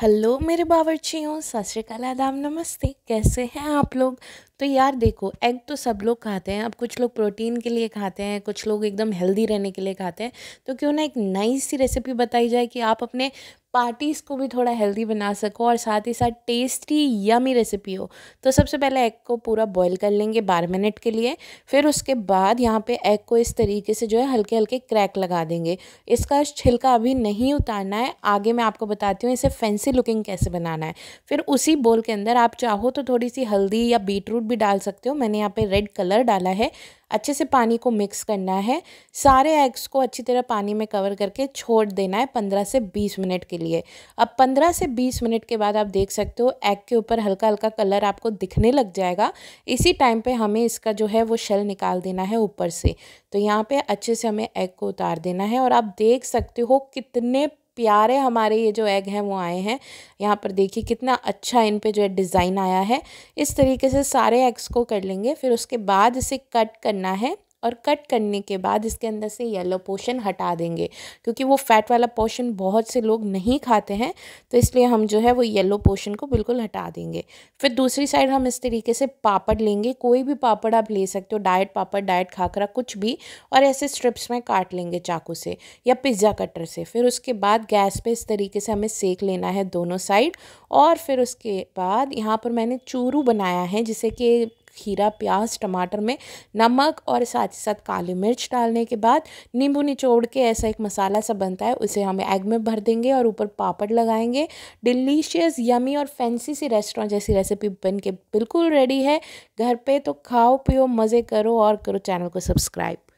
hello मेरे बावर्चियों सत श्रीकाल आदाब नमस्ते कैसे हैं आप लोग तो यार देखो एग तो सब लोग खाते हैं अब कुछ लोग प्रोटीन के लिए खाते हैं कुछ लोग एकदम हेल्दी रहने के लिए खाते हैं तो क्यों ना एक नई सी रेसिपी बताई जाए कि आप अपने पार्टीज़ को भी थोड़ा हेल्दी बना सको और साथ ही साथ टेस्टी यमी रेसिपी हो तो सबसे पहले एग को पूरा बॉईल कर लेंगे बारह मिनट के लिए फिर उसके बाद यहाँ पे एग को इस तरीके से जो है हल्के हल्के क्रैक लगा देंगे इसका छिलका अभी नहीं उतारना है आगे मैं आपको बताती हूँ इसे फैंसी लुकिंग कैसे बनाना है फिर उसी बोल के अंदर आप चाहो तो थोड़ी सी हल्दी या बीटरूट भी डाल सकते हो मैंने यहाँ पर रेड कलर डाला है अच्छे से पानी को मिक्स करना है सारे एग्स को अच्छी तरह पानी में कवर करके छोड़ देना है पंद्रह से बीस मिनट के लिए अब पंद्रह से बीस मिनट के बाद आप देख सकते हो एग के ऊपर हल्का हल्का कलर आपको दिखने लग जाएगा इसी टाइम पर हमें इसका जो है वो शेल निकाल देना है ऊपर से तो यहाँ पर अच्छे से हमें एग को उतार देना है और आप देख सकते हो कितने प्यारे हमारे ये जो एग हैं वो आए हैं यहाँ पर देखिए कितना अच्छा इन पे जो है डिज़ाइन आया है इस तरीके से सारे एग्स को कर लेंगे फिर उसके बाद इसे कट करना है और कट करने के बाद इसके अंदर से येलो पोर्शन हटा देंगे क्योंकि वो फैट वाला पोर्शन बहुत से लोग नहीं खाते हैं तो इसलिए हम जो है वो येलो पोर्शन को बिल्कुल हटा देंगे फिर दूसरी साइड हम इस तरीके से पापड़ लेंगे कोई भी पापड़ आप ले सकते हो डाइट पापड़ डाइट खाकरा कुछ भी और ऐसे स्ट्रिप्स में काट लेंगे चाकू से या पिज्ज़ा कटर से फिर उसके बाद गैस पर इस तरीके से हमें सेक लेना है दोनों साइड और फिर उसके बाद यहाँ पर मैंने चूरू बनाया है जिसे कि खीरा प्याज टमाटर में नमक और साथ ही साथ काली मिर्च डालने के बाद नींबू निचोड़ के ऐसा एक मसाला सा बनता है उसे हम एग में भर देंगे और ऊपर पापड़ लगाएंगे डिलीशियस यमी और फैंसी सी रेस्टोरेंट जैसी रेसिपी बन के बिल्कुल रेडी है घर पे तो खाओ पियो मज़े करो और करो चैनल को सब्सक्राइब